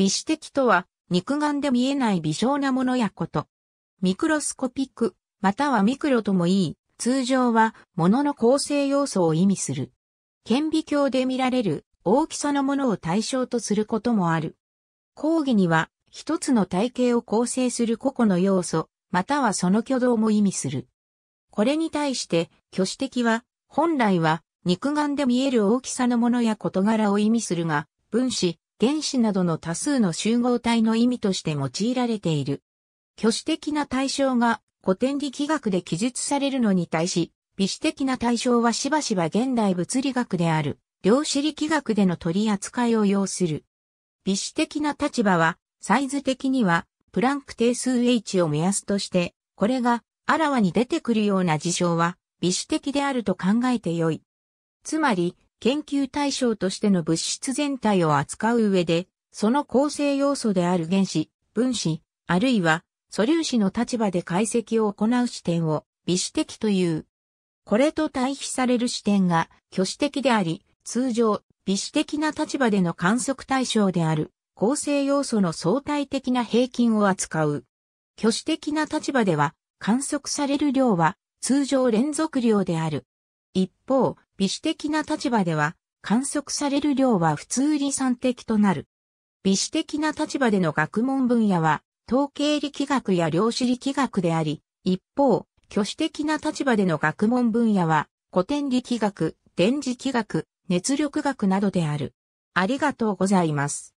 微視的とは、肉眼で見えない微小なものやこと。ミクロスコピック、またはミクロともいい、通常は、物の構成要素を意味する。顕微鏡で見られる大きさのものを対象とすることもある。講義には、一つの体系を構成する個々の要素、またはその挙動も意味する。これに対して、挙手的は、本来は、肉眼で見える大きさのものや事柄を意味するが、分子、原子などの多数の集合体の意味として用いられている。挙手的な対象が古典力学で記述されるのに対し、微子的な対象はしばしば現代物理学である、量子力学での取り扱いを要する。微子的な立場は、サイズ的には、プランク定数 H を目安として、これが、あらわに出てくるような事象は、微子的であると考えてよい。つまり、研究対象としての物質全体を扱う上で、その構成要素である原子、分子、あるいは素粒子の立場で解析を行う視点を微子的という。これと対比される視点が虚子的であり、通常、微子的な立場での観測対象である構成要素の相対的な平均を扱う。虚子的な立場では観測される量は通常連続量である。一方、微視的な立場では、観測される量は普通理算的となる。微視的な立場での学問分野は、統計力学や量子力学であり、一方、挙手的な立場での学問分野は、古典力学、電磁気学、熱力学などである。ありがとうございます。